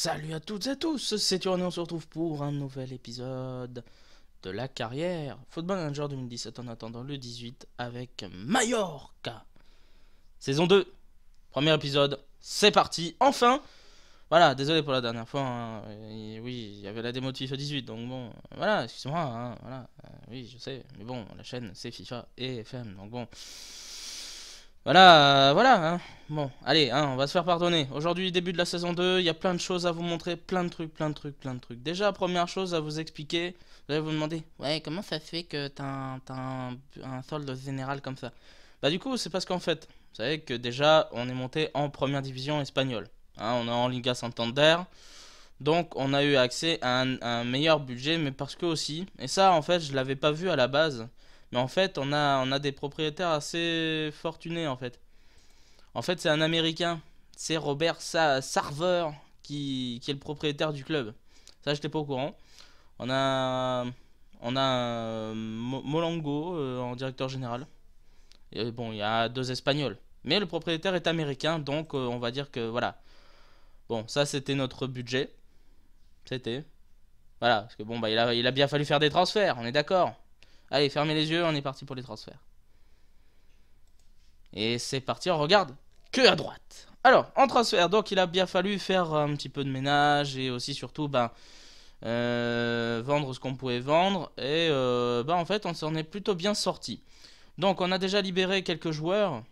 Salut à toutes et à tous, c'est Turin on se retrouve pour un nouvel épisode de la carrière Football Manager 2017 en attendant le 18 avec Mallorca. Saison 2, premier épisode, c'est parti, enfin Voilà, désolé pour la dernière fois, hein. oui, il y avait la démo de FIFA 18, donc bon, voilà, excuse-moi, hein, voilà, euh, oui, je sais, mais bon, la chaîne c'est FIFA et FM, donc bon... Voilà, euh, voilà. Hein. Bon, allez, hein, on va se faire pardonner. Aujourd'hui, début de la saison 2, il y a plein de choses à vous montrer, plein de trucs, plein de trucs, plein de trucs. Déjà, première chose à vous expliquer, vous allez vous demander, ouais, comment ça fait que t'as un, un, solde général comme ça Bah du coup, c'est parce qu'en fait, vous savez que déjà, on est monté en première division espagnole. Hein, on est en Liga Santander, donc on a eu accès à un, meilleur budget, mais parce que aussi, et ça en fait, je l'avais pas vu à la base, mais en fait, on a, on a des propriétaires assez fortunés en fait. En fait, c'est un Américain, c'est Robert Sa Sarver qui, est le propriétaire du club. Ça, je n'étais pas au courant. On a, on a euh, Molango euh, en directeur général. Et bon, il y a deux Espagnols. Mais le propriétaire est américain, donc euh, on va dire que voilà. Bon, ça c'était notre budget. C'était. Voilà, parce que bon, bah, il, il a bien fallu faire des transferts, on est d'accord. Allez, fermez les yeux, on est parti pour les transferts. Et c'est parti, on regarde que à droite. Alors, en transfert, donc il a bien fallu faire un petit peu de ménage et aussi surtout ben, euh, vendre ce qu'on pouvait vendre. Et euh, ben, en fait, on s'en est plutôt bien sorti. Donc, on a déjà libéré quelques joueurs,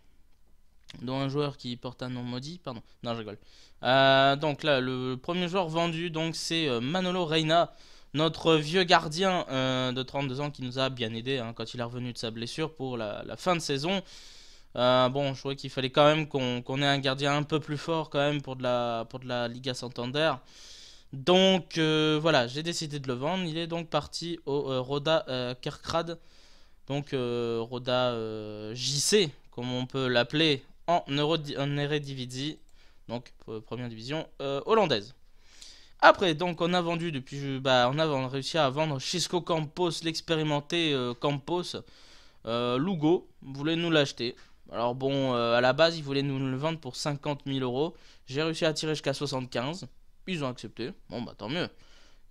dont un joueur qui porte un nom maudit. Pardon, non, je rigole. Euh, donc là, le premier joueur vendu, donc c'est Manolo Reina. Notre vieux gardien euh, de 32 ans qui nous a bien aidé hein, quand il est revenu de sa blessure pour la, fin de saison. Euh, bon, je trouvais qu'il fallait quand même qu'on ait un gardien un peu plus fort quand même pour de la, pour Liga Santander. Donc euh, voilà, j'ai décidé de le vendre. Il est donc parti au Roda Kerkrade. Donc Roda JC, comme on peut l'appeler en, en Donc première division hollandaise. Après, donc, on a vendu depuis, bah, on a réussi à vendre Chisco Campos, l'expérimenté euh, Campos. Euh, Lugo voulait nous l'acheter. Alors bon, euh, à la base, il voulait nous le vendre pour 50 000 euros. J'ai réussi à tirer jusqu'à 75. Ils ont accepté. Bon, bah tant mieux.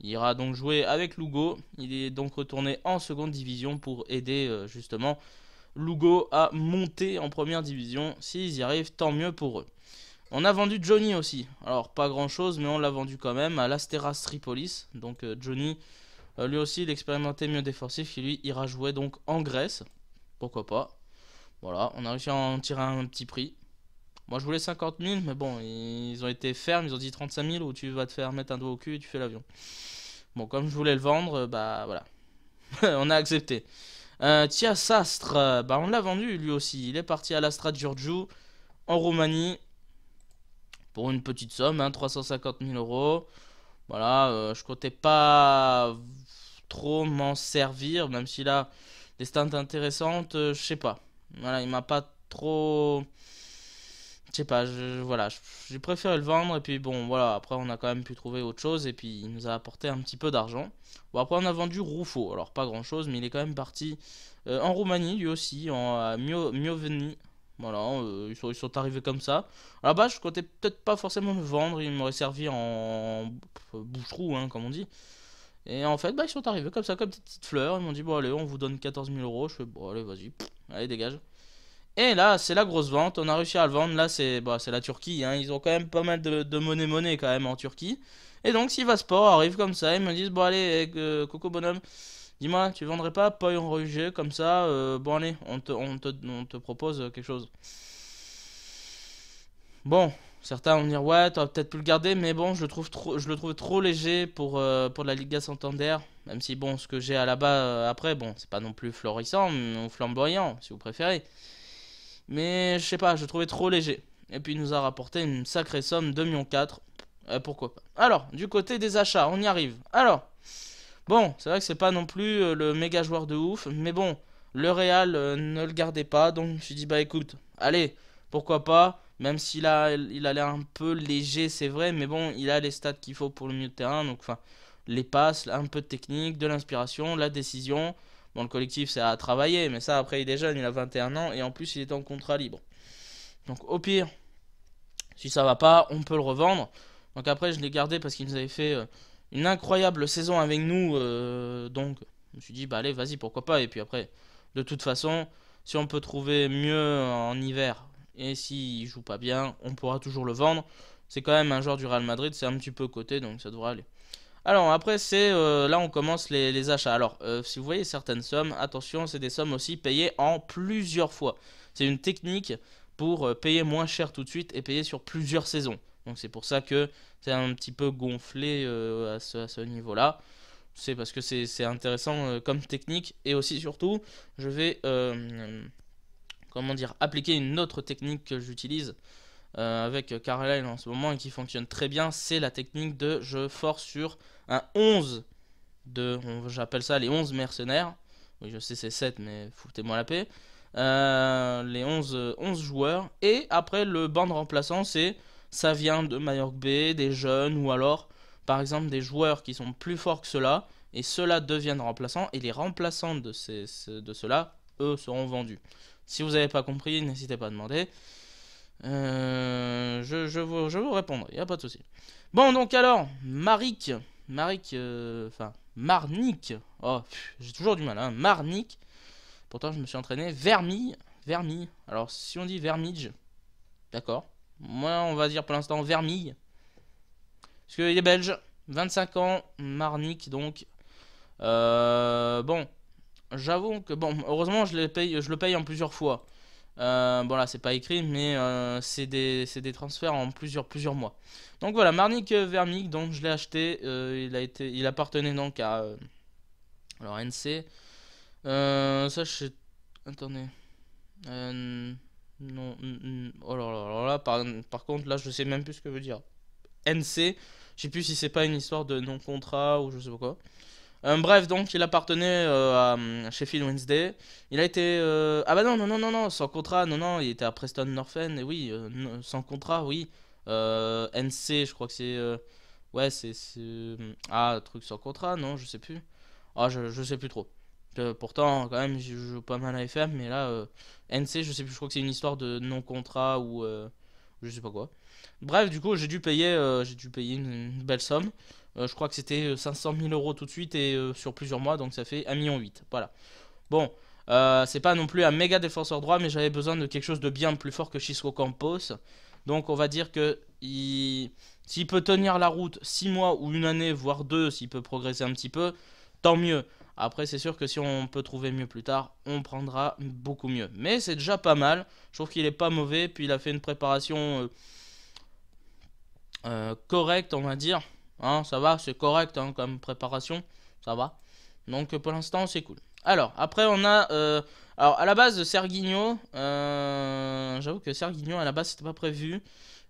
Il ira donc jouer avec Lugo. Il est donc retourné en seconde division pour aider justement Lugo à monter en première division. S'ils y arrivent, tant mieux pour eux. On a vendu Johnny aussi. Alors, pas grand chose, mais on l'a vendu quand même à l'Asteras Tripolis. Donc, euh, Johnny, euh, lui aussi, il expérimentait mieux défensif qui lui ira jouer donc en Grèce. Pourquoi pas. Voilà, on a réussi à en tirer un petit prix. Moi, je voulais 50 000, mais bon, ils ont été fermes. Ils ont dit 35 000 ou tu vas te faire mettre un doigt au cul et tu fais l'avion. Bon, comme je voulais le vendre, euh, bah voilà. on a accepté. Euh, Tia Sastre, bah on l'a vendu lui aussi. Il est parti à l'Astra Giurgiu en Roumanie pour une petite somme, 350 hein, 000 euros. Voilà, euh, je comptais pas trop m'en servir, même si a des stands intéressantes, euh, je sais pas. Voilà, il m'a pas trop. Je sais pas, voilà, j'ai préféré le vendre et puis bon, voilà, après on a quand même pu trouver autre chose et puis il nous a apporté un petit peu d'argent. Bon, après on a vendu Rufo, alors pas grand chose, mais il est quand même parti euh, en Roumanie lui aussi, en mieux Mioveni, voilà, euh, ils, sont, sont, arrivés comme ça. là la je comptais peut-être pas forcément me vendre, ils m'auraient servi en boucherou, hein, comme on dit. Et en fait, bah, ils sont arrivés comme ça, comme des petites fleurs. Ils m'ont dit, bon, allez, on vous donne 14 000 euros. Je fais, bon, allez, vas-y, allez, dégage. Et là, c'est la grosse vente. On a réussi à le vendre. Là, c'est bah, la Turquie. Hein. Ils ont quand même pas mal de, monnaie-monnaie quand même en Turquie. Et donc, Sivasport arrive comme ça. Ils me disent, bon, allez, euh, Coco Bonhomme. Dis-moi, tu vendrais pas Poi rejet comme ça euh, Bon, allez, on te, on, te, on te, propose euh, quelque chose. Bon, certains vont dire Ouais, as peut-être pu le garder, mais bon, je le trouve trop, je le trop léger pour, euh, pour la Liga Santander. Même si, bon, ce que j'ai à là-bas après, bon, c'est pas non plus florissant ou flamboyant, si vous préférez. Mais je sais pas, je le trouvais trop léger. Et puis il nous a rapporté une sacrée somme, de millions. pourquoi pas Alors, du côté des achats, on y arrive. Alors. Bon, c'est vrai que c'est pas non plus euh, le méga joueur de ouf, mais bon, le Real euh, ne le gardait pas, donc je me suis dit, bah écoute, allez, pourquoi pas, même s'il a, il a l'air un peu léger, c'est vrai, mais bon, il a les stats qu'il faut pour le milieu de terrain, donc enfin, les passes, un peu de technique, de l'inspiration, la décision. Bon, le collectif, c'est à travailler, mais ça, après, il est jeune, il a 21 ans, et en plus, il est en contrat libre. Donc, au pire, si ça va pas, on peut le revendre. Donc, après, je l'ai gardé parce qu'il nous avait fait. Euh, une incroyable saison avec nous. Euh, donc, je me suis dit, bah allez, vas-y, pourquoi pas. Et puis après, de toute façon, si on peut trouver mieux en hiver et s'il joue pas bien, on pourra toujours le vendre. C'est quand même un joueur du Real Madrid, c'est un petit peu coté, donc ça devrait aller. Alors après, c'est euh, là on commence les, achats. Alors euh, si vous voyez certaines sommes, attention, c'est des sommes aussi payées en plusieurs fois. C'est une technique pour payer moins cher tout de suite et payer sur plusieurs saisons. Donc c'est pour ça que c'est un petit peu gonflé euh, à ce, niveau-là. C'est parce que c'est intéressant euh, comme technique. Et aussi surtout, je vais euh, comment dire, appliquer une autre technique que j'utilise avec Caroline en ce moment et qui fonctionne très bien. C'est la technique de je force sur un 11 de... J'appelle ça les 11 mercenaires. Oui, je sais c'est 7, mais foutez-moi la paix. les 11, 11 joueurs. Et après, le banc de remplaçant, c'est ça vient de Mallorca B, des jeunes ou alors par exemple des joueurs qui sont plus forts que ceux-là et ceux-là deviennent remplaçants et les remplaçants de, ces, de ceux-là, eux, seront vendus. Si vous n'avez pas compris, n'hésitez pas à demander. Euh, je, je, vous, je répondrai, il n'y a pas de souci. Bon, donc alors, Marik, Marik, euh, enfin, Marnik, oh, j'ai toujours du mal, hein, Marnik, pourtant je me suis entraîné, Vermi, Vermi, alors si on dit Vermige, d'accord, moi, on va dire pour l'instant Vermille. Parce qu'il est belge. 25 ans, Marnik donc. Euh, bon, j'avoue que bon, heureusement je, paye, je le paye en plusieurs fois. Euh, bon là c'est pas écrit mais euh, c'est des, des, transferts en plusieurs plusieurs mois. Donc voilà, Marnik Vermig, donc je l'ai acheté, il, a été, il appartenait donc à alors NC. ça je attendez. Non, mm, mm. oh là là, par, contre, là, je sais même plus ce que veut dire. NC, je sais plus si c'est pas une histoire de non-contrat ou je sais pas quoi. Euh, bref, donc, il appartenait euh, à Sheffield mm, Wednesday. Il a été. Euh, ah bah non, non, non, non, non, sans contrat, non, non, il était à Preston North End, et oui, euh, sans contrat, oui. NC, je crois que c'est. Ouais, c'est. Ah, truc sans contrat, non, je sais plus. Ah, je sais plus trop pourtant, quand même, je joue pas mal à FM, mais là, euh, NC, je sais plus, je crois que c'est une histoire de non-contrat ou euh, je sais pas quoi. Bref, du coup, j'ai dû payer, euh, j'ai dû payer une, belle somme. je crois que c'était 500 000 euros tout de suite et sur plusieurs mois, donc ça fait 1,8 million. Voilà. Bon, c'est pas non plus un méga défenseur droit, mais j'avais besoin de quelque chose de bien plus fort que Chisco Campos. Donc on va dire que s'il peut tenir la route 6 mois ou une année, voire 2, s'il peut progresser un petit peu, tant mieux. Après, c'est sûr que si on peut trouver mieux plus tard, on prendra beaucoup mieux. Mais c'est déjà pas mal. Je trouve qu'il est pas mauvais. Puis il a fait une préparation euh, euh, correcte, on va dire. Hein, ça va, c'est correct hein, comme préparation. Ça va. Donc pour l'instant, c'est cool. Alors, après, on a. Euh, alors, à la base, Euh, J'avoue que Serguinho, à la base, c'était pas prévu.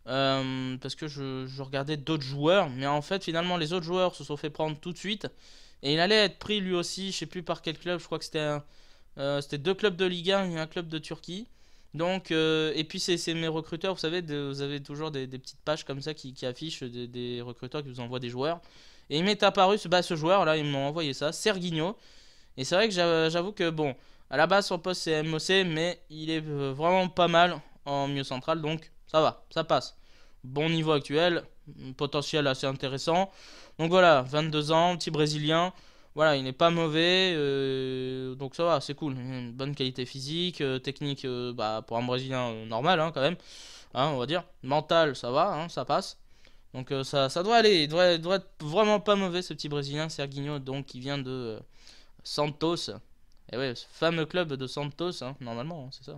parce que je regardais d'autres joueurs. Mais en fait, finalement, les autres joueurs se sont fait prendre tout de suite. Et il allait être pris lui aussi, je sais plus par quel club, je crois que c'était euh, deux clubs de Ligue 1 et un club de Turquie. Donc, euh, et puis c'est mes recruteurs, vous savez, vous avez toujours des, petites pages comme ça qui, affichent des, recruteurs qui vous envoient des joueurs. Et il m'est apparu, ce bah, joueur là, ils m'ont envoyé ça, Serginho. Et c'est vrai que j'avoue que bon, à la base son poste c'est MOC, mais il est euh, vraiment pas mal en milieu central, donc ça va, ça passe. Bon niveau actuel, potentiel assez intéressant. Donc voilà, 22 ans, petit Brésilien. Voilà, il n'est pas mauvais, euh, donc ça va, c'est cool. Une bonne qualité physique, euh, technique, euh, bah, pour un Brésilien normal hein, quand même, hein, on va dire. Mental, ça va, hein, ça passe. Donc ça, ça doit aller, il doit, être vraiment pas mauvais ce petit Brésilien, Serginho, donc qui vient de Santos. Et eh ouais, ce fameux club de Santos, normalement, c'est ça.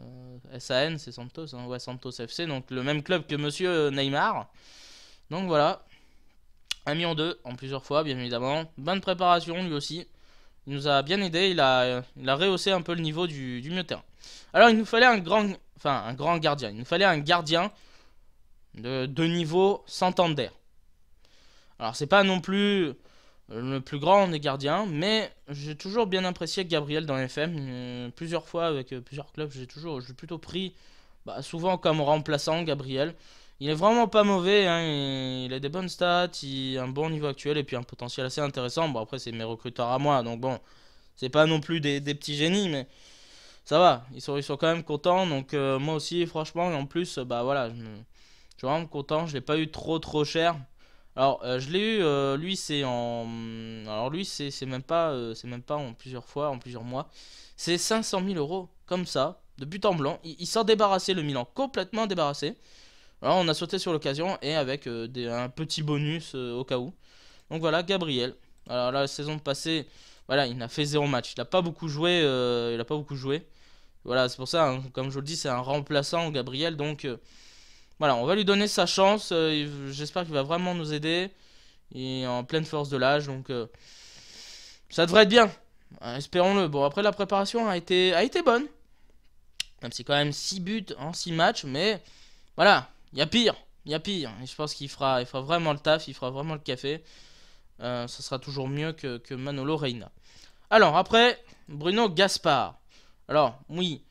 Euh, SAN, c'est Santos, hein. ouais, Santos FC, donc le même club que Monsieur Neymar. Donc voilà, un million deux en plusieurs fois, bien évidemment. Bonne préparation lui aussi. Il nous a bien aidé, il a, il rehaussé un peu le niveau du, du milieu terrain. Alors il nous fallait un grand, enfin un grand gardien. Il nous fallait un gardien de, de niveau Santander. Alors c'est pas non plus le plus grand des gardiens, mais j'ai toujours bien apprécié Gabriel dans FM. Euh, plusieurs fois avec euh, plusieurs clubs, j'ai toujours, j'ai plutôt pris bah, souvent comme remplaçant Gabriel. Il est vraiment pas mauvais, hein, il, a des bonnes stats, un bon niveau actuel et puis un potentiel assez intéressant. Bon après c'est mes recruteurs à moi, donc bon, c'est pas non plus des, petits génies, mais ça va, ils sont, ils sont quand même contents. Donc euh, moi aussi franchement, en plus, bah voilà, je, je suis vraiment content, je l'ai pas eu trop trop cher. Alors, euh, je l'ai eu, euh, lui c'est en. Alors, lui c'est même, pas, euh, c'est même pas en plusieurs fois, en plusieurs mois. C'est 500 000 euros, comme ça, de but en blanc. Il, s'en débarrassait, le Milan, complètement débarrassé. Alors, on a sauté sur l'occasion et avec un petit bonus au cas où. Donc voilà, Gabriel. Alors, la saison passée, voilà, il n'a fait zéro match. Il n'a pas beaucoup joué. il a pas beaucoup joué. Voilà, c'est pour ça, hein, comme je le dis, c'est un remplaçant, Gabriel. Donc. Voilà, on va lui donner sa chance. Euh, j'espère qu'il va vraiment nous aider. Il est en pleine force de l'âge, donc euh, ça devrait être bien. Euh, espérons-le. Bon, après, la préparation a été, a été bonne. Même si quand même 6 buts en 6 matchs, mais voilà, il y a pire. Il y a pire. je pense qu'il fera, il fera vraiment le taf, il fera vraiment le café. Ce ça sera toujours mieux que, que Manolo Reina. Alors, après, Bruno Gaspard. Alors, oui,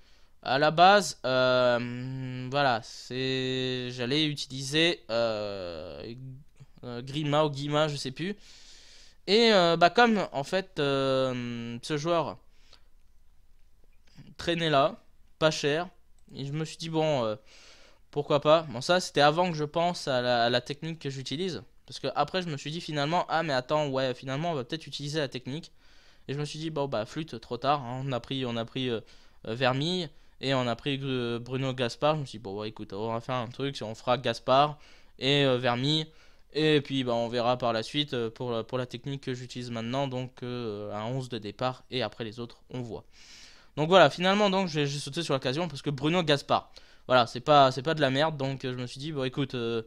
à la base, euh, voilà, c'est, j'allais utiliser euh, euh, Grima ou Guima, je sais plus. Et bah comme en fait ce joueur traînait là, pas cher, et je me suis dit bon, pourquoi pas. Bon ça c'était avant que je pense à la, technique que j'utilise, parce que après je me suis dit finalement ah mais attends ouais finalement on va peut-être utiliser la technique. Et je me suis dit bon bah flûte trop tard, hein. on a pris on a pris vermille et on a pris euh, Bruno Gaspard. Je me suis dit, bon, bah, écoute, on va faire un truc. On fera Gaspard et euh, Vermi. Et puis bah, on verra par la suite euh, pour, la, pour la technique que j'utilise maintenant, donc un 11 de départ et après les autres on voit. Donc voilà, finalement donc j'ai sauté sur l'occasion parce que Bruno Gaspard, voilà, c'est pas pas de la merde, donc je me suis dit bon écoute, euh,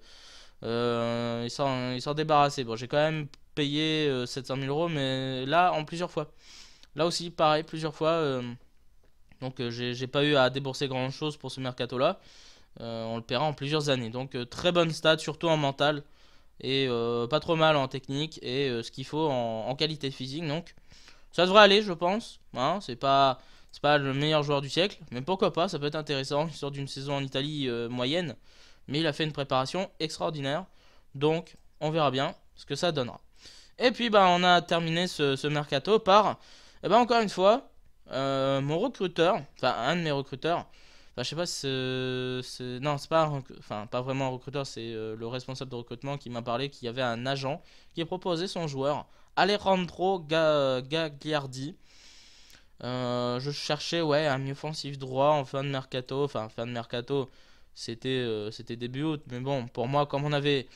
il s'en s'en Bon j'ai quand même payé 700 000 euros, mais là en plusieurs fois. Là aussi pareil, plusieurs fois. Donc euh, j'ai pas eu à débourser grand chose pour ce mercato là. Euh, on le paiera en plusieurs années. Donc euh, très bonne stade surtout en mental. Et pas trop mal en technique. Et ce qu'il faut en, qualité physique. Donc ça devrait aller, je pense. Hein, c'est pas pas le meilleur joueur du siècle, mais pourquoi pas, ça peut être intéressant. Il sort d'une saison en Italie moyenne, mais il a fait une préparation extraordinaire. Donc, on verra bien ce que ça donnera. Et puis, bah, on a terminé ce, mercato par, Et eh ben encore une fois, euh, mon recruteur, enfin un de mes recruteurs, enfin je sais pas, c'est, non c'est pas, enfin pas vraiment un recruteur, c'est euh, le responsable de recrutement qui m'a parlé qu'il y avait un agent qui proposait son joueur Alejandro Gagliardi. Euh, je cherchais ouais un offensif droit en fin de mercato, enfin fin de mercato, c'était c'était début août, mais bon pour moi comme on avait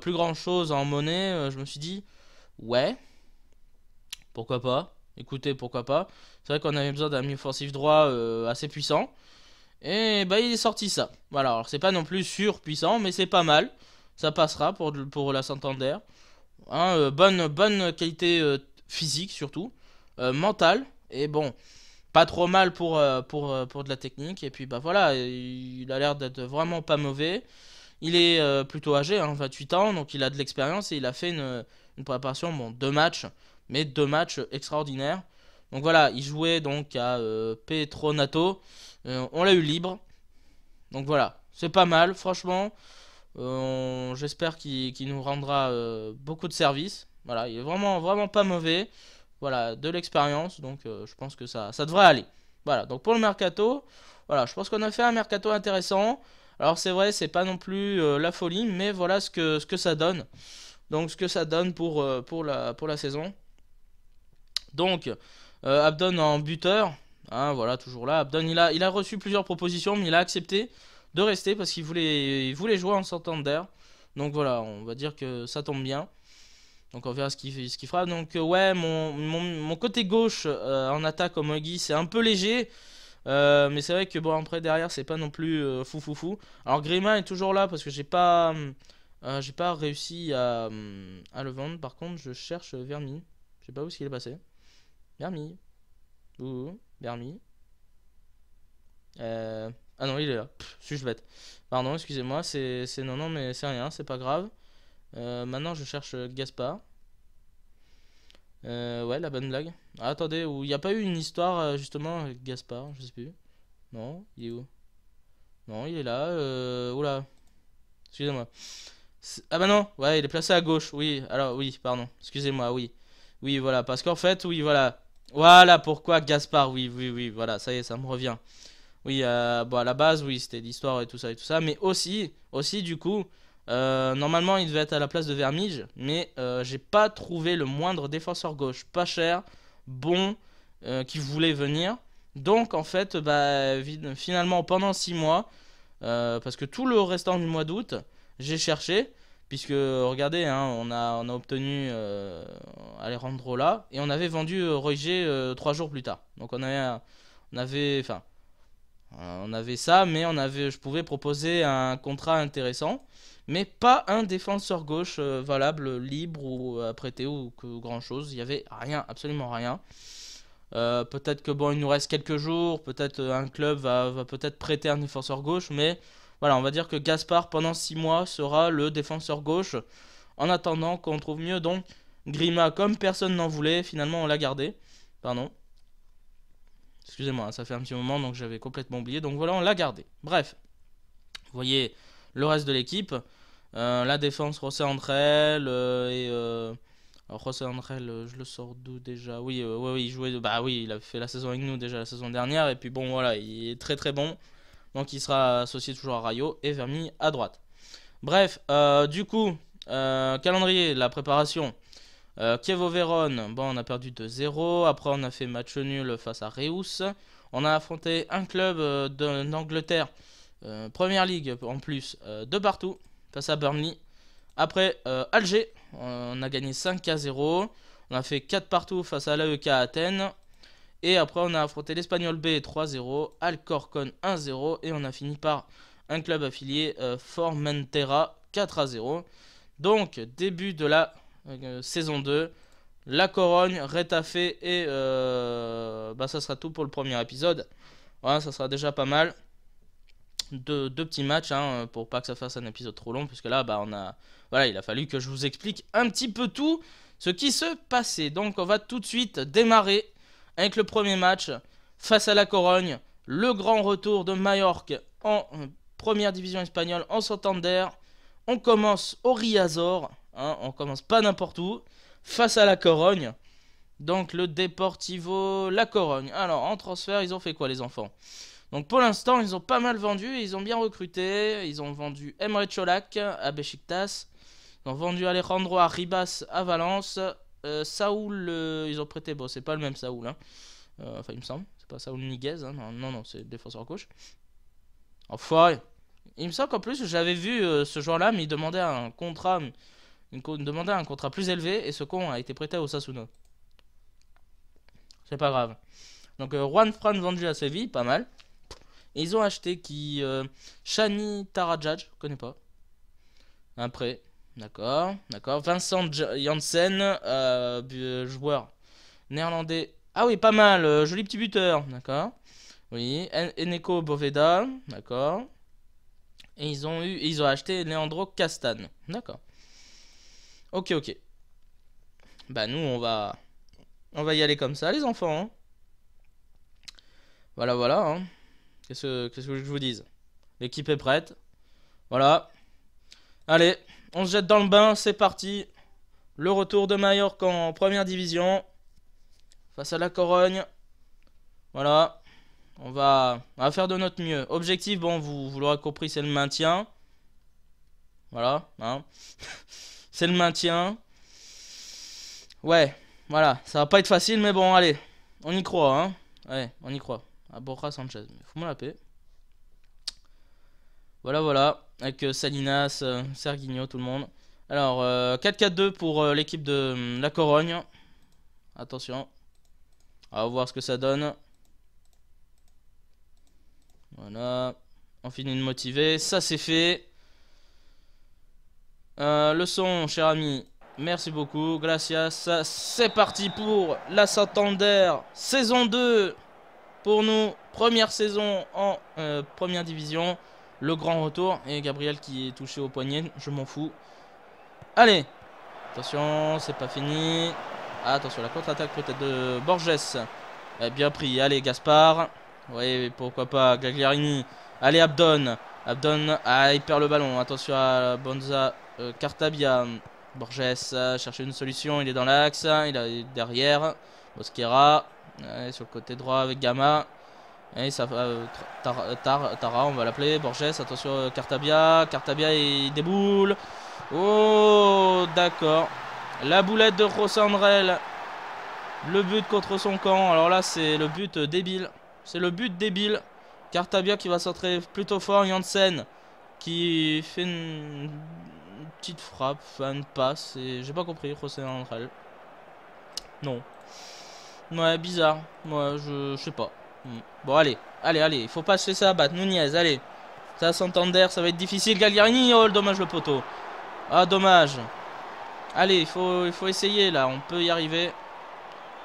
plus grand chose en monnaie, je me suis dit ouais pourquoi pas écoutez, pourquoi pas. C'est vrai qu'on avait besoin d'un milieu offensif droit euh, assez puissant. Et bah il est sorti ça. Voilà, alors c'est pas non plus surpuissant, mais c'est pas mal. Ça passera pour, pour la Santander. Hein, euh, bonne, bonne qualité euh, physique surtout, mentale. Et bon, pas trop mal pour, pour, pour de la technique. Et puis bah voilà, il a l'air d'être vraiment pas mauvais. Il est plutôt âgé, 28 hein, ans, donc il a de l'expérience et il a fait une, une préparation, bon, deux matchs mais deux matchs extraordinaires. Donc voilà, il jouait donc à euh, Petronato. Euh, on l'a eu libre. Donc voilà, c'est pas mal, franchement. Euh, j'espère qu'il nous rendra beaucoup de services. Voilà, il est vraiment, vraiment pas mauvais. Voilà, de l'expérience, donc je pense que ça, ça devrait aller. Voilà, donc pour le mercato, voilà, je pense qu'on a fait un mercato intéressant. Alors c'est vrai, c'est pas non plus la folie, mais voilà ce que, ce que ça donne. Donc ce que ça donne pour, pour, la, pour la saison. Donc, euh, Abdon en buteur. Hein, voilà, toujours là. Abdon, il a, il a reçu plusieurs propositions, mais il a accepté de rester parce qu'il voulait, voulait jouer en sortant d'air. Donc voilà, on va dire que ça tombe bien. Donc on verra ce qu'il qui fera. Donc euh, ouais, mon, côté gauche euh, en attaque au Mogi, c'est un peu léger. mais c'est vrai que bon après derrière c'est pas non plus fou fou fou. Alors Grima est toujours là parce que j'ai pas j'ai pas réussi à, le vendre. Par contre je cherche Vermi Je sais pas où est-ce qu'il est passé. Bermi. Ouh, Bermi. Euh... Ah non, il est là. je suis bête. Pardon, excusez-moi, c'est non, non, mais c'est rien, c'est pas grave. Euh, maintenant, je cherche Gaspard. Euh, ouais, la bonne blague. Ah, attendez, où il n'y a pas eu une histoire euh, justement avec Gaspard, je sais plus. Non, il est où Non, il est là. Euh... Oula. Excusez-moi. Ah bah non, ouais, il est placé à gauche, oui. Alors, oui, pardon. Excusez-moi, oui. Oui, voilà, parce qu'en fait, oui, voilà. Voilà pourquoi Gaspard, oui, oui, oui, voilà, ça y est, ça me revient. Oui, euh, à la base, oui, c'était l'histoire et tout ça et tout ça. Mais aussi, aussi du coup, euh, normalement, il devait être à la place de Vermige. Mais euh, j'ai pas trouvé le moindre défenseur gauche pas cher, bon, qui voulait venir. Donc, en fait, bah, finalement, pendant 6 mois, parce que tout le restant du mois d'août, j'ai cherché. Puisque regardez, hein, on, a, on a obtenu euh, Alejandro là et on avait vendu euh, Roger euh, trois jours plus tard. Donc on avait, on avait, enfin, on avait ça, mais on avait, je pouvais proposer un contrat intéressant, mais pas un défenseur gauche valable, libre ou à prêter ou, que grand chose. Il n'y avait rien, absolument rien. peut-être que bon, il nous reste quelques jours, peut-être un club va, va peut-être prêter un défenseur gauche, mais voilà, on va dire que Gaspard pendant 6 mois sera le défenseur gauche en attendant qu'on trouve mieux. Donc Grima, comme personne n'en voulait, finalement on l'a gardé. Pardon. Excusez-moi, ça fait un petit moment donc j'avais complètement oublié. Donc voilà, on l'a gardé. Bref, vous voyez le reste de l'équipe. Euh, la défense, José Andrel euh, et. Euh, José je le sors d'où déjà Oui, oui, oui, il jouait. Bah oui, il a fait la saison avec nous déjà la saison dernière. Et puis bon, voilà, il est très très bon. Donc il sera associé toujours à Rayo et Vermi à droite. Bref, euh, du coup, euh, calendrier, la préparation. Euh, Kievo bon, on a perdu 2-0. Après, on a fait match nul face à Reus. On a affronté un club euh, d'Angleterre, Première Ligue en plus, de partout, face à Burnley. Après, Alger, on a gagné 5 à 0. On a fait 4 partout face à l'AEK Athènes. Et après, on a affronté l'Espagnol B 3-0, Alcorcon 1-0 et on a fini par un club affilié euh, Formentera 4-0. Donc, début de la euh, saison 2. La Corogne, Retafe et euh, bah, ça sera tout pour le premier épisode. Voilà, ça sera déjà pas mal. De, deux, petits matchs hein, pour pas que ça fasse un épisode trop long, puisque là, bah, on a, voilà, il a fallu que je vous explique un petit peu tout ce qui se passait. Donc, on va tout de suite démarrer avec le premier match face à la Corogne, le grand retour de Mallorca en première division espagnole en Santander. On commence au Riazor, hein, on commence pas n'importe où, face à la Corogne. Donc le Deportivo La Corogne. Alors en transfert, ils ont fait quoi les enfants Donc pour l'instant, ils ont pas mal vendu, ils ont bien recruté, ils ont vendu Emre Cholak à Besiktas, ils ont vendu Alejandro Ribas à Valence, euh, Saoul, euh, ils ont prêté, bon, c'est pas le même Saoul, hein. euh, enfin, il me semble, c'est pas Saoul Niguez, hein. non, non, non c'est défenseur gauche. Enfin, il me semble qu'en plus, j'avais vu ce joueur-là, mais il demandait un contrat, demandait un contrat plus élevé, et ce con a été prêté au sasuna C'est pas grave. Donc, Juan Fran vendu à Séville, pas mal. ils ont acheté qui Shani Tarajaj, je connais pas. Un prêt. D'accord, d'accord. Vincent Janssen, euh, euh, joueur néerlandais. Ah oui, pas mal, euh, joli petit buteur, d'accord. Oui, Eneco Eneko Boveda, d'accord. Et ils ont eu, ils ont acheté Leandro Castan, d'accord. Ok, ok. Bah nous, on va, on va y aller comme ça, les enfants. Hein. Voilà, voilà. Hein. Qu'est-ce que je vous dise L'équipe est prête. Voilà. Allez on se jette dans le bain, c'est parti. Le retour de Mallorca en première division. Face à la Corogne. Voilà. On va, faire de notre mieux. Objectif, bon, vous, l'aurez compris, c'est le maintien. Voilà. Hein. c'est le maintien. Ouais, voilà. Ça va pas être facile, mais bon, allez. On y croit, hein. Ouais, on y croit. À Borja Sanchez. Faut-moi la paix. Voilà, voilà. Avec euh, Salinas, euh, Serginho, tout le monde. Alors, 4-4-2 euh, pour l'équipe de hum, la Corogne. Attention. On va voir ce que ça donne. Voilà. On finit de motiver. Ça, c'est fait. Leçon, le cher ami. Merci beaucoup. Gracias. C'est parti pour la Santander. Saison 2 pour nous. Première saison en première division. Le grand retour. Et Gabriel qui est touché au poignet. Je m'en fous. Allez. Attention, c'est pas fini. attention, la contre-attaque peut-être de Borges. Eh, bien pris. Allez, Gaspard. Oui, pourquoi pas. Gagliarini. Allez, Abdon. Abdon. Ah, il perd le ballon. Attention à Bonza Cartabia. Euh, Borges euh, cherche une solution. Il est dans l'axe. Il est derrière. Mosquera. sur le côté droit avec Gama. Et ça, euh, tar, Tara, on va l'appeler. Borges, attention, euh, Cartabia. Cartabia, il déboule. Oh, d'accord. La boulette de André. Le but contre son camp. Alors là, c'est le but débile. C'est le but débile. Cartabia qui va s'entrer plutôt fort. Janssen qui fait une, petite frappe, enfin une passe. j'ai pas compris, André. Non. Ouais, bizarre. Ouais, je sais pas. Mm. Bon, allez, allez, allez, il faut pas se laisser battre, Nunez, allez. Ça, d'air, ça va être difficile. Gagliarini, oh, dommage le poteau. Ah, dommage. Allez, il faut, il faut essayer, là. On peut y arriver.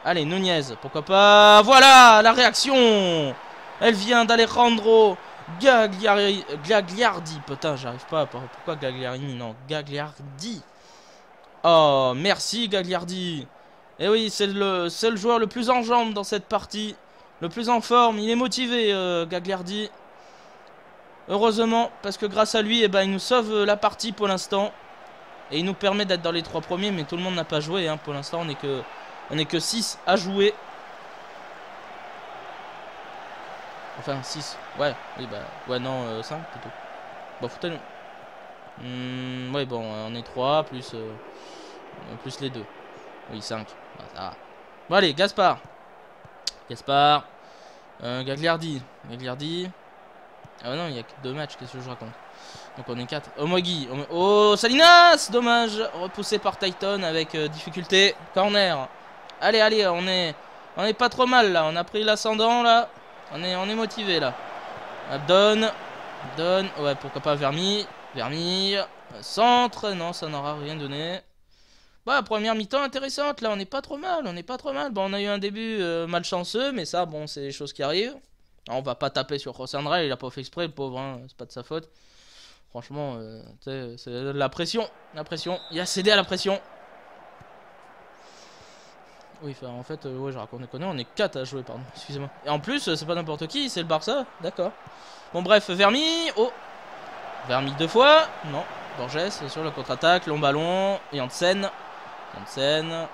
Allez, Nunez, pourquoi pas. Voilà, la réaction. Elle vient d'Alejandro Gagliardi. Putain, j'arrive pas. À... Pourquoi Gagliarini Non, Gagliardi. Oh, merci Gagliardi. Et eh oui, c'est le seul joueur le plus en jambes dans cette partie le plus en forme. Il est motivé, euh, Gagliardi. Heureusement, parce que grâce à lui, eh ben, il nous sauve la partie pour l'instant. Et il nous permet d'être dans les trois premiers, mais tout le monde n'a pas joué. Hein. Pour l'instant, on n'est que on est que 6 à jouer. Enfin, 6. Ouais, oui, bah, ouais, non, 5 euh, plutôt. Bon, faut le hmm, ouais, bon, euh, on est 3 plus, plus les deux. Oui, 5. Bon, allez, Gaspard. Gaspard. Euh, Gagliardi. Gagliardi. Ah bah non, il y a que deux matchs, qu'est-ce que je raconte Donc on est quatre. Omogi. oh, Salinas Dommage Repoussé par Titan avec euh, difficulté. Corner. Allez, allez, on est on est pas trop mal là. On a pris l'ascendant là. On est, on est motivé là. Abdon. Ah, Abdon. Ouais, pourquoi pas Vermi. Vermi. Centre. Non, ça n'aura rien donné. Bah, première mi-temps intéressante, là on est pas trop mal, on n'est pas trop mal. Bon on a eu un début euh, malchanceux, mais ça, bon, c'est des choses qui arrivent. Ah, on va pas taper sur Rosandra il a pas fait exprès, le pauvre, hein, c'est pas de sa faute. Franchement, euh, c'est la pression, la pression, il a cédé à la pression. Oui, en fait, euh, ouais, je raconte on est 4 à jouer, pardon, excusez-moi. Et en plus, c'est pas n'importe qui, c'est le Barça, d'accord. Bon, bref, Vermi, oh Vermi deux fois, non, Borges sur la contre-attaque, long ballon, et Hansen.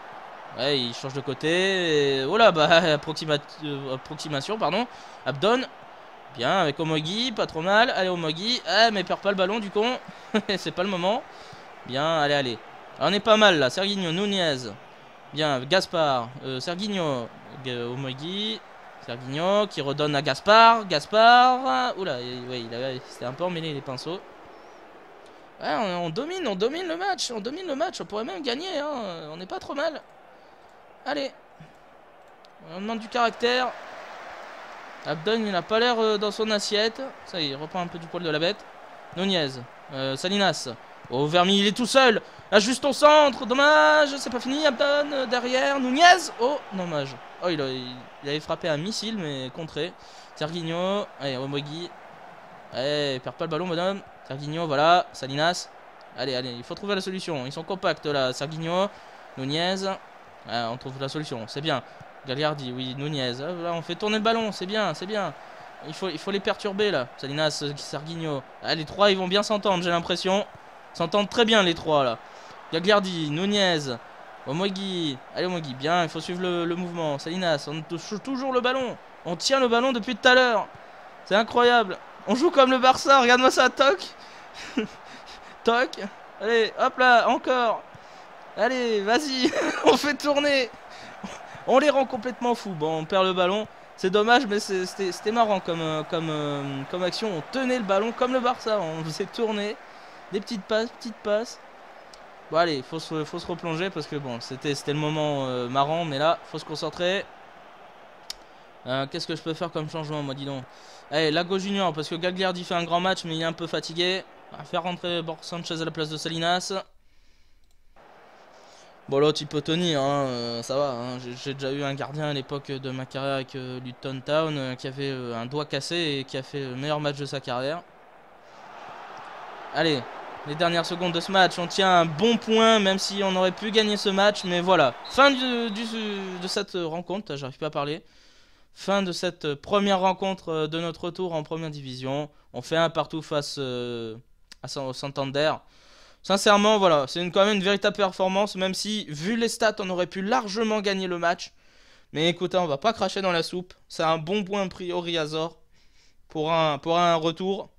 Ouais, il change de côté. Oh là, bah, euh, approximation, pardon. Abdon. Bien, avec Omogi, pas trop mal. Allez, Omogi. Ah, mais perd pas le ballon, du con. C'est pas le moment. Bien, allez, allez. on est pas mal, là. Serginho, Nunez. Bien, Gaspard. Euh, Serginho, Omogi. Serginho qui redonne à Gaspard. Gaspard. Oula, ouais, il avait... un peu emmêlé les pinceaux. Ouais, on, domine, on domine le match, on domine le match, on pourrait même gagner, hein. on n'est pas trop mal. Allez, on demande du caractère. Abdon, il n'a pas l'air euh, dans son assiette. Ça y est, il reprend un peu du poil de la bête. Nunez, euh, Salinas. Oh, Vermi, il est tout seul. juste au centre, dommage, c'est pas fini. Abdon, euh, derrière, Nunez. Oh, dommage. Oh, il, avait frappé un missile, mais contré. Serginho, allez, Omogi. Allez, eh, perd pas le ballon, madame. Serginho, voilà. Salinas. Allez, allez, il faut trouver la solution. Ils sont compacts là. Serginho, Nunez. on trouve la solution, c'est bien. Gagliardi, oui, Nunez. Ah, là, on fait tourner le ballon, c'est bien, c'est bien. Il faut, il faut les perturber là. Salinas, Serginho. Ah, les trois, ils vont bien s'entendre, j'ai l'impression. S'entendent très bien les trois là. Gagliardi, Nunez, Omogi. Allez, Omogi, bien, il faut suivre le, le mouvement. Salinas, on touche toujours le ballon. On tient le ballon depuis tout à l'heure. C'est incroyable. On joue comme le Barça, regarde-moi ça, toc Toc Allez, hop là, encore Allez, vas-y On fait tourner On les rend complètement fous. Bon, on perd le ballon. C'est dommage, mais c'était marrant comme, euh, comme, euh, comme action. On tenait le ballon comme le Barça. On faisait tourner. Des petites passes, petites passes. Bon, allez, faut se, replonger parce que bon, c'était le moment euh, marrant. Mais là, faut se concentrer. Qu'est-ce que je peux faire comme changement, moi, dis donc Allez, eh, Lago Junior, parce que Gagliardi fait un grand match, mais il est un peu fatigué. On va faire rentrer Borges Sanchez à la place de Salinas. Bon, l'autre, il peut tenir, hein, euh, ça va. Hein. J'ai déjà eu un gardien à l'époque de ma carrière avec euh, Luton Town euh, qui avait un doigt cassé et qui a fait le meilleur match de sa carrière. Allez, les dernières secondes de ce match, on tient un bon point, même si on aurait pu gagner ce match. Mais voilà, fin de cette rencontre, j'arrive pas à parler. Fin de cette euh, première rencontre euh, de notre retour en première division. On fait un partout face euh, à Santander. Sincèrement, voilà, c'est quand même une véritable performance, même si, vu les stats, on aurait pu largement gagner le match. Mais écoutez, on va pas cracher dans la soupe. C'est un bon point priori Azor pour un, pour un retour.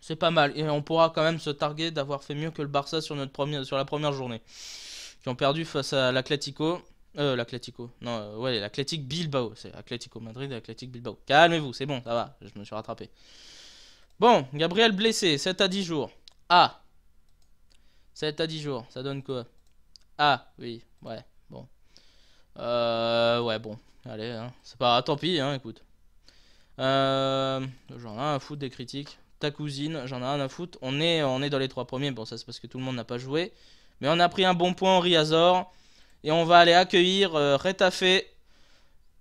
C'est pas mal. Et on pourra quand même se targuer d'avoir fait mieux que le Barça sur, notre première, sur la première journée. Qui ont perdu face à l'Atletico. Euh, l'Atlético. Non, euh, ouais, l'Atlético Bilbao. C'est Atlético Madrid et Athletic Bilbao. Calmez-vous, c'est bon, ça va, je me suis rattrapé. Bon, Gabriel blessé, 7 à 10 jours. Ah, 7 à 10 jours, ça donne quoi Ah, oui, ouais, bon. Euh, ouais, bon, allez, hein. c'est pas grave, tant pis, hein, écoute. Euh, j'en ai un à foutre des critiques. Ta cousine, j'en ai un à foutre. On est, on est dans les trois premiers, bon, ça c'est parce que tout le monde n'a pas joué. Mais on a pris un bon point en Riazor. Et on va aller accueillir euh, Retafe.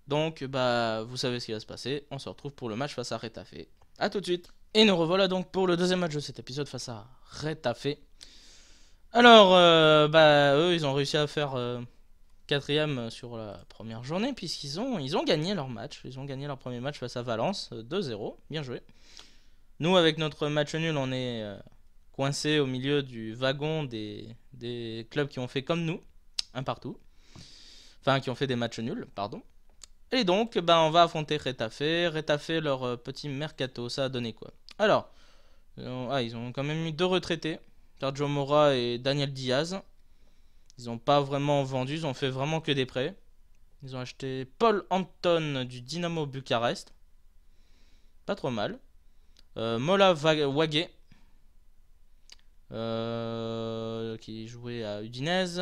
Donc, bah, vous savez ce qui va se passer. On se retrouve pour le match face à Retafe. A tout de suite. Et nous revoilà donc pour le deuxième match de cet épisode face à Retafe. Alors, euh, bah, eux, ils ont réussi à faire euh, quatrième sur la première journée, puisqu'ils ont, ils ont gagné leur match. Ils ont gagné leur premier match face à Valence, 2-0. Bien joué. Nous, avec notre match nul, on est coincé au milieu du wagon des clubs qui ont fait comme nous partout. Enfin, qui ont fait des matchs nuls, pardon. Et donc, ben, on va affronter Retafe. Retafe, leur euh, petit mercato, ça a donné quoi Alors, euh, ah, ils ont quand même eu deux retraités, Sergio Mora et Daniel Diaz. Ils n'ont pas vraiment vendu, ils ont fait vraiment que des prêts. Ils ont acheté Paul Anton du Dynamo Bucarest. Pas trop mal. Euh, Mola Wage, qui jouait à Udinese.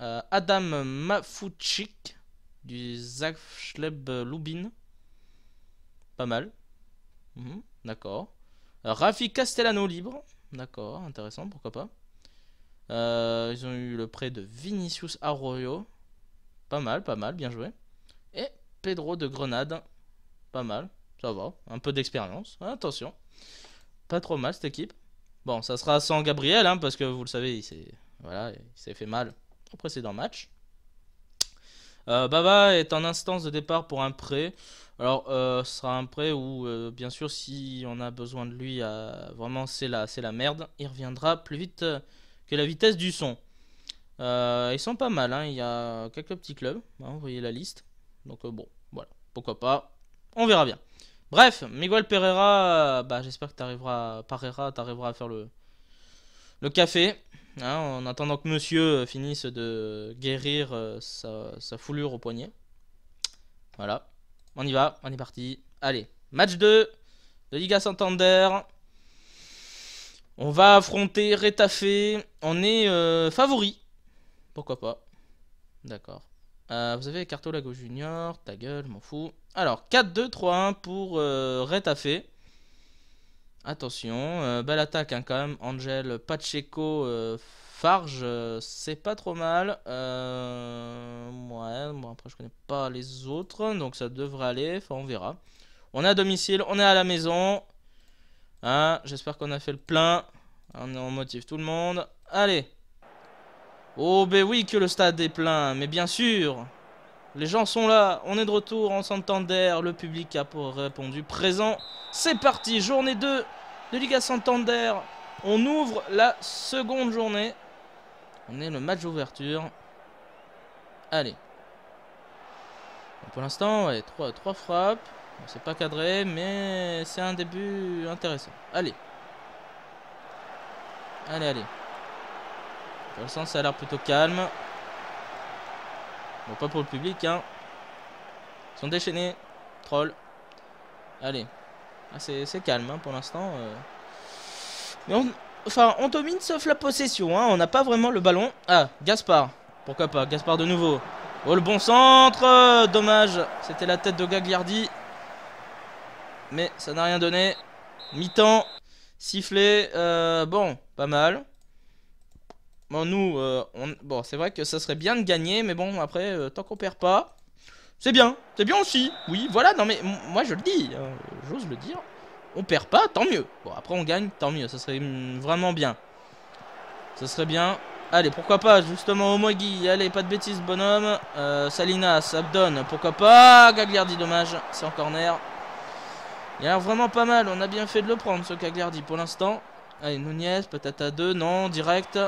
Euh, Adam Mafuchik du Zachleb Lubin. Pas mal. Mhm, d'accord. Rafi Castellano libre. D'accord, intéressant, pourquoi pas. Euh, ils ont eu le prêt de Vinicius Arroyo. Pas mal, pas mal, bien joué. Et Pedro de Grenade. Pas mal, ça va. Un peu d'expérience. Hein, attention. Pas trop mal cette équipe. Bon, ça sera sans Gabriel, hein, parce que vous le savez, il s'est voilà, fait mal au précédent match. Euh, Baba est en instance de départ pour un prêt. Alors, euh, ce sera un prêt où, euh, bien sûr, si on a besoin de lui, vraiment, c'est la, la merde. Il reviendra plus vite que la vitesse du son. ils sont pas mal, hein. il y a quelques petits clubs. Hein, vous voyez la liste. Donc, bon, voilà. Pourquoi pas On verra bien. Bref, Miguel Pereira, bah, j'espère que tu arriveras, arriveras à faire le, le café. Hein, en attendant que monsieur euh, finisse de guérir euh, sa, foulure au poignet. Voilà, on y va, on est parti. Allez, match 2 de Liga Santander. On va affronter Rétafé. On est euh, favori. Pourquoi pas. D'accord. vous avez Carto Cartolago Junior. Ta gueule, m'en fous. Alors, 4-2-3-1 pour euh, Attention, euh, belle attaque hein, quand même. Angel, Pacheco, euh, Farge, euh, c'est pas trop mal. ouais, bon après je connais pas les autres, donc ça devrait aller. Enfin, on verra. On est à domicile, on est à la maison. Hein, j'espère qu'on a fait le plein. On, on motive tout le monde. Allez. Oh, ben oui que le stade est plein, mais bien sûr. Les gens sont là, on est de retour en Santander, le public a répondu présent. C'est parti, journée 2 de Liga Santander. On ouvre la seconde journée. On est le match d'ouverture. Allez. Pour l'instant, ouais, 3, 3 frappes. C'est pas cadré, mais c'est un début intéressant. Allez. Allez, allez. Pour l'instant, ça a l'air plutôt calme. Bon, pas pour le public, hein. Ils sont déchaînés. Troll. Allez. Ah, c'est calme hein, pour l'instant. Euh. Mais on... Enfin, on domine sauf la possession. Hein. On n'a pas vraiment le ballon. Ah, Gaspard. Pourquoi pas Gaspard de nouveau. Oh, le bon centre euh, Dommage. C'était la tête de Gagliardi. Mais ça n'a rien donné. Mi-temps. Sifflé. Euh, bon, pas mal. Bon, nous, euh, bon, c'est vrai que ça serait bien de gagner, mais bon, après, euh, tant qu'on perd pas, c'est bien. C'est bien aussi. Oui, voilà, non, mais moi, je le dis. Euh, j'ose le dire. On perd pas, tant mieux. Bon, après, on gagne, tant mieux. Ça serait mm, vraiment bien. Ça serait bien. Allez, pourquoi pas, justement, au Guy Allez, pas de bêtises, bonhomme. Salinas, Abdon, pourquoi pas. Gagliardi, dommage. C'est encore corner. Il a l'air vraiment pas mal. On a bien fait de le prendre, ce Gagliardi, pour l'instant. Allez, Nunez, peut-être à deux. Non, direct.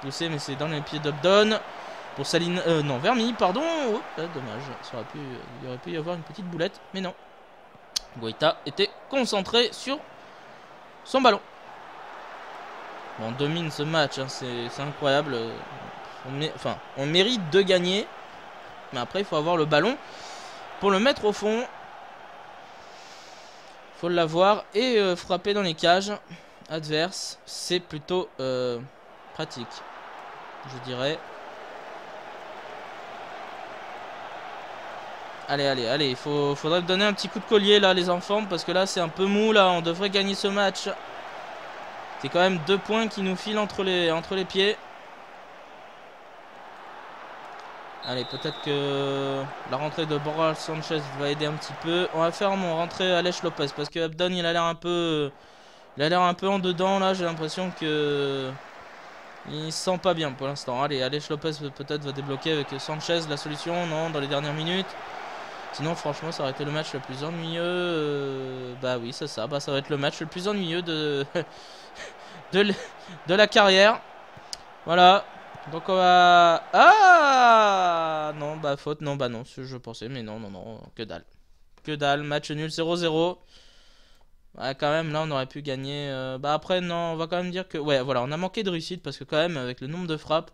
Poussé, mais c'est dans les pieds d'Obdon. Pour Saline. Euh, non, Vermi, pardon. Ah, dommage. il aurait pu y avoir une petite boulette, mais non. Guaita était concentré sur son ballon. on domine ce match, hein, c'est incroyable. On enfin, on mérite de gagner. Mais après, il faut avoir le ballon pour le mettre au fond. faut l'avoir et euh, frapper dans les cages adverses. C'est plutôt euh, pratique, je dirais. Allez, allez, allez, il faut, faudrait donner un petit coup de collier là les enfants parce que là c'est un peu mou là, on devrait gagner ce match. C'est quand même deux points qui nous filent entre les, entre les pieds. Allez, peut-être que la rentrée de Borja Sanchez va aider un petit peu. On va faire mon rentrée à Lèche Lopez parce que Abdon il a l'air un peu il a l'air un peu en dedans là, j'ai l'impression que il sent pas bien pour l'instant. Allez, allez, Lopez peut-être va débloquer avec Sanchez la solution. Non, dans les dernières minutes. Sinon, franchement, ça aurait été le match le plus ennuyeux. Euh, bah oui, c'est ça. Bah, ça va être le match le plus ennuyeux de, de, de la carrière. Voilà. Donc on va... Ah Non, bah faute. Non, bah non. Je pensais, mais non, non, non. Que dalle. Que dalle. Match nul 0-0. Ouais, quand même, là, on aurait pu gagner. Euh, bah, après, non, on va quand même dire que. Ouais, voilà, on a manqué de réussite parce que, quand même, avec le nombre de frappes,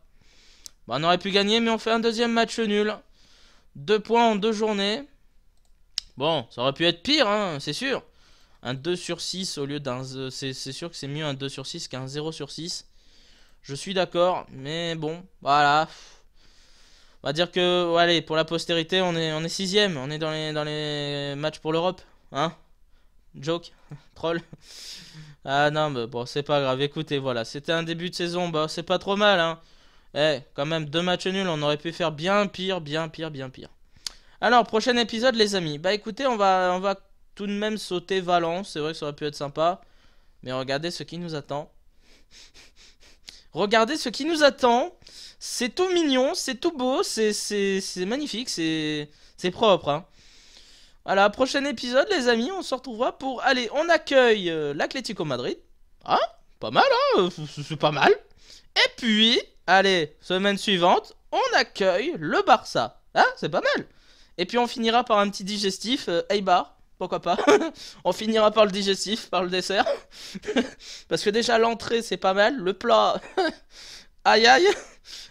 bah, on aurait pu gagner, mais on fait un deuxième match nul. Deux points en deux journées. Bon, ça aurait pu être pire, hein, c'est sûr. Un 2 sur 6 au lieu d'un. C'est sûr que c'est mieux un 2 sur 6 qu'un 0 sur 6. Je suis d'accord, mais bon, voilà. On va dire que, allez, pour la postérité, on est, on est sixième. On est dans les, dans les matchs pour l'Europe, hein joke, troll. Ah non, mais bon, c'est pas grave. Écoutez, voilà, c'était un début de saison. Bah, c'est pas trop mal, hein. Eh, quand même, deux matchs nuls, on aurait pu faire bien pire, bien pire, bien pire. Alors, prochain épisode, les amis. Bah, écoutez, on va, on va tout de même sauter Valence. C'est vrai que ça aurait pu être sympa. Mais regardez ce qui nous attend. regardez ce qui nous attend. C'est tout mignon, c'est tout beau, c'est magnifique, c'est propre, hein. Voilà, prochain épisode, les amis, on se retrouvera pour. Allez, on accueille euh, l'Atlético Madrid. Ah, Pas mal, hein euh, C'est pas mal. Et puis, allez, semaine suivante, on accueille le Barça. Ah, C'est pas mal. Et puis, on finira par un petit digestif. Euh, pourquoi pas On finira par le digestif, par le dessert. Parce que déjà, l'entrée, c'est pas mal. Le plat. aïe aïe.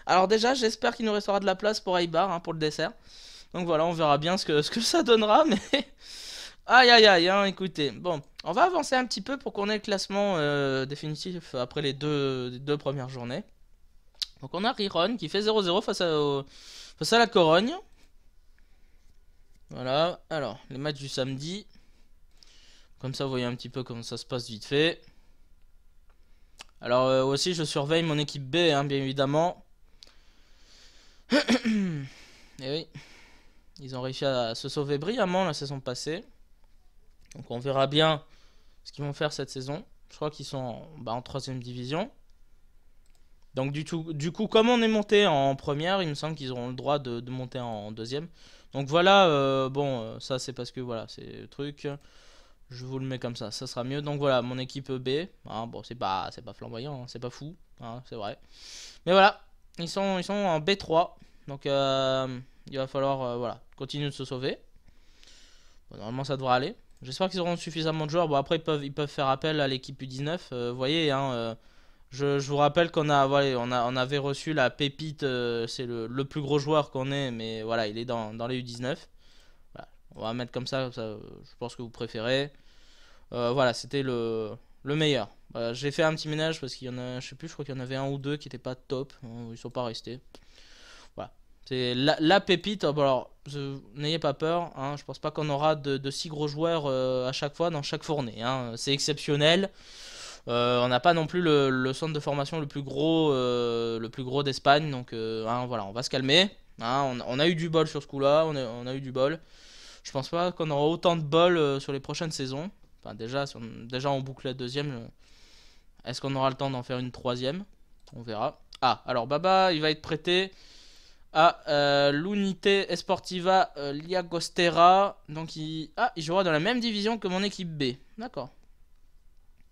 Alors, déjà, j'espère qu'il nous restera de la place pour Aibar, hein, pour le dessert. Donc voilà, on verra bien ce que, ce que ça donnera, mais... Aïe aïe aïe, hein, écoutez. Bon, on va avancer un petit peu pour qu'on ait le classement euh, définitif après les deux, deux, premières journées. Donc on a Riron qui fait 0-0 face, à, à la Corogne. Voilà, alors, les matchs du samedi. Comme ça, vous voyez un petit peu comment ça se passe vite fait. Alors euh, aussi, je surveille mon équipe B, hein, bien évidemment. Et eh oui. Ils ont réussi à se sauver brillamment la saison passée. Donc on verra bien ce qu'ils vont faire cette saison. Je crois qu'ils sont bah, en troisième division. Donc du, tout, du coup, comme on est monté en première, il me semble qu'ils auront le droit de, monter en, deuxième. Donc voilà, euh, bon, euh, ça c'est parce que voilà, c'est le truc. Je vous le mets comme ça, ça sera mieux. Donc voilà, mon équipe B. Hein, bon, c'est pas, pas flamboyant, hein, c'est pas fou, hein, c'est vrai. Mais voilà, ils sont, ils sont en B3. Donc euh, il va falloir euh, voilà, continuer de se sauver. normalement, ça devrait aller. J'espère qu'ils auront suffisamment de joueurs. Bon, après, ils peuvent, faire appel à l'équipe U19. Euh, vous voyez, hein, euh, je, vous rappelle qu'on a, voilà, on a, on avait reçu la pépite. c'est le, plus gros joueur qu'on ait, mais voilà, il est dans, les U19. on va mettre comme ça, ça, je pense que vous préférez. voilà, c'était le, meilleur. Bah, j'ai fait un petit ménage parce qu'il y en a, je sais plus, je crois qu'il y en avait un ou deux qui n'étaient pas top. Ils sont pas restés. C'est la, pépite. Oh, bah, alors, n'ayez pas peur. Hein, je pense pas qu'on aura de, de, si gros joueurs euh, à chaque fois dans chaque fournée. Hein. c'est exceptionnel. Euh, on n'a pas non plus le, centre de formation le plus gros, euh, le plus gros d'Espagne. Donc hein, voilà, on va se calmer. Hein. On, a eu du bol sur ce coup-là. On, on, a eu du bol. Je pense pas qu'on aura autant de bol sur les prochaines saisons. déjà, déjà on boucle la deuxième. Est-ce qu'on aura le temps d'en faire une troisième On verra. Ah, alors Baba, il va être prêté à euh, l'unité Esportiva euh, Liagostera. Donc il... Ah, il jouera dans la même division que mon équipe B. D'accord.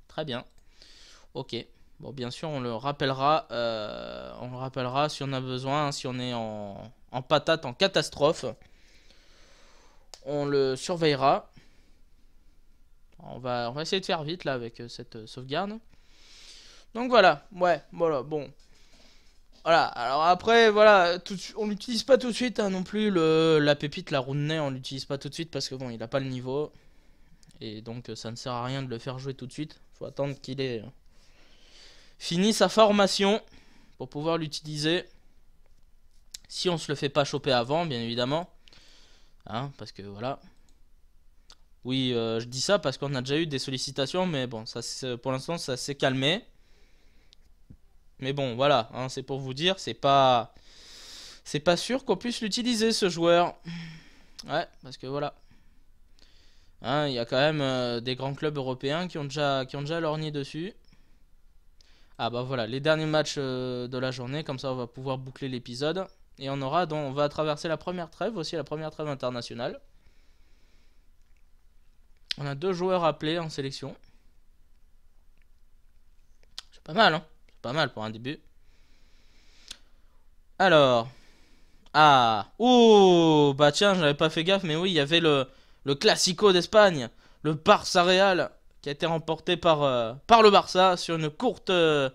Très bien. Ok. Bon, bien sûr, on le rappellera, euh, on le rappellera si on a besoin, hein, si on est en, en, patate, en catastrophe. On le surveillera. On va, on va essayer de faire vite là avec cette sauvegarde. Donc voilà, ouais, voilà, bon. Voilà, alors après, voilà, on l'utilise pas tout de suite hein, non plus, la pépite, la nez on l'utilise pas tout de suite parce que bon, il a pas le niveau. Et donc euh, ça ne sert à rien de le faire jouer tout de suite. Faut attendre qu'il ait euh, fini sa formation pour pouvoir l'utiliser. Si on se le fait pas choper avant, bien évidemment. Hein, parce que voilà. Oui, euh, je dis ça parce qu'on a déjà eu des sollicitations, mais bon, pour l'instant ça s'est calmé. Mais bon, voilà, hein, c'est pour vous dire, c'est pas... C'est pas sûr qu'on puisse l'utiliser, ce joueur. Ouais, parce que voilà. Hein, il y a quand même euh, des grands clubs européens qui ont déjà, qui ont déjà lorgné dessus. Ah bah voilà, les derniers matchs euh, de la journée, comme ça on va pouvoir boucler l'épisode. Et on aura donc, on va traverser la première trêve, aussi la première trêve internationale. On a deux joueurs appelés en sélection. C'est pas mal, hein pas mal pour un début. Alors. Ah. Ouh. Bah tiens, j'avais pas fait gaffe, mais oui, il y avait le, le Classico d'Espagne. Le Barça Real qui a été remporté par, euh, par le Barça sur une courte, euh,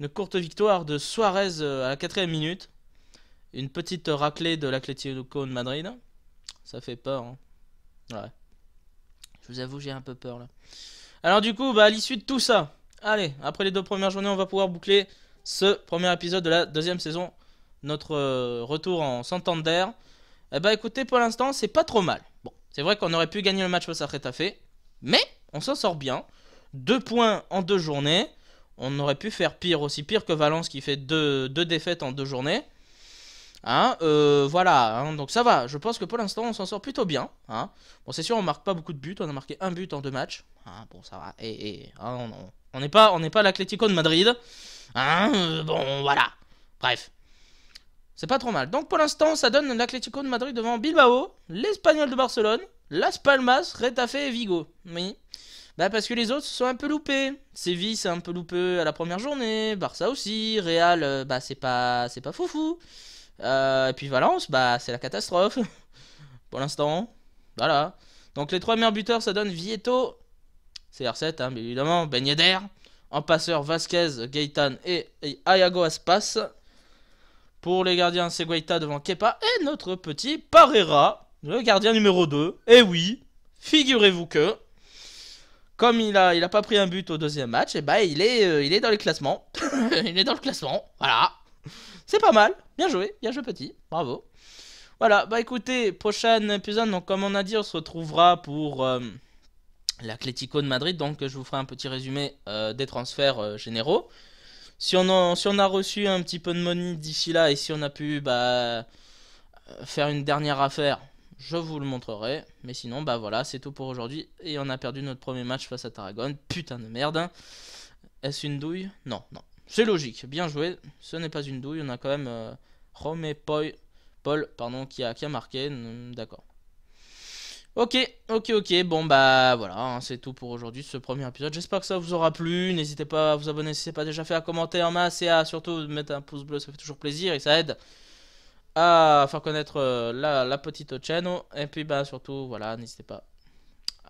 une courte victoire de Suarez euh, à la quatrième minute. Une petite raclée de l'Atlético de Madrid. Ça fait peur. Hein. Ouais. Je vous avoue, j'ai un peu peur là. Alors du coup, bah, à l'issue de tout ça, Allez, après les deux premières journées, on va pouvoir boucler ce premier épisode de la deuxième saison. Notre euh, retour en Santander. Eh bah écoutez, pour l'instant, c'est pas trop mal. Bon, c'est vrai qu'on aurait pu gagner le match face à fait. mais on s'en sort bien. Deux points en deux journées. On aurait pu faire pire, aussi pire que Valence qui fait deux, défaites en deux journées. Hein, euh, voilà, hein. donc ça va. Je pense que pour l'instant, on s'en sort plutôt bien. Hein. Bon, c'est sûr, on marque pas beaucoup de buts. On a marqué un but en deux matchs. Ah, bon, ça va. Et, eh, et eh, hein, on on n'est pas, on n'est pas l'Atlético de Madrid. Hein euh, Bon, voilà. Bref. C'est pas trop mal. Donc pour l'instant, ça donne l'Atlético de Madrid devant Bilbao, l'Espagnol de Barcelone, Las Palmas, Retafe et Vigo. Oui. Bah parce que les autres se sont un peu loupés. Séville c'est un peu loupé à la première journée, Barça aussi, Real euh, bah c'est pas c'est pas foufou. Euh, et puis Valence bah c'est la catastrophe pour l'instant. Voilà. Donc les trois meilleurs buteurs ça donne Vieto, CR7, hein, évidemment, Ben En passeur, Vasquez, Gaitan et, Ayago Aspas. Pour les gardiens, c'est devant Kepa. Et notre petit Parera, le gardien numéro 2. Et eh oui, figurez-vous que, comme il a, il a pas pris un but au deuxième match, et eh bah ben, il est, euh, il est dans les classements. il est dans le classement, voilà. C'est pas mal, bien joué, bien joué petit, bravo. Voilà, bah écoutez, prochaine épisode, donc comme on a dit, on se retrouvera pour... Euh, l'Atlético de Madrid. Donc je vous ferai un petit résumé euh, des transferts euh, généraux. Si on, a, on a reçu un petit peu de money d'ici là et si on a pu bah, euh, faire une dernière affaire, je vous le montrerai. Mais sinon, bah voilà, c'est tout pour aujourd'hui. Et on a perdu notre premier match face à Tarragone. Putain de merde. Hein. Est-ce une douille Non, non. C'est logique, bien joué. Ce n'est pas une douille, on a quand même euh, Romé Paul, Paul pardon, qui, a, qui a marqué. D'accord. Ok, ok, ok, bon bah voilà, hein, c'est tout pour aujourd'hui ce premier épisode, j'espère que ça vous aura plu, n'hésitez pas à vous abonner si ce pas déjà fait, à commenter en masse et à surtout mettre un pouce bleu, ça fait toujours plaisir et ça aide à faire connaître euh, la, petite chaîne, et puis bah surtout, voilà, n'hésitez pas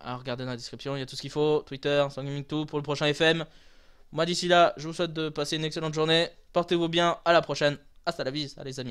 à regarder dans la description, il y a tout ce qu'il faut, Twitter, Gaming tout pour le prochain FM, moi d'ici là, je vous souhaite de passer une excellente journée, portez-vous bien, à la prochaine, hasta la vista les amis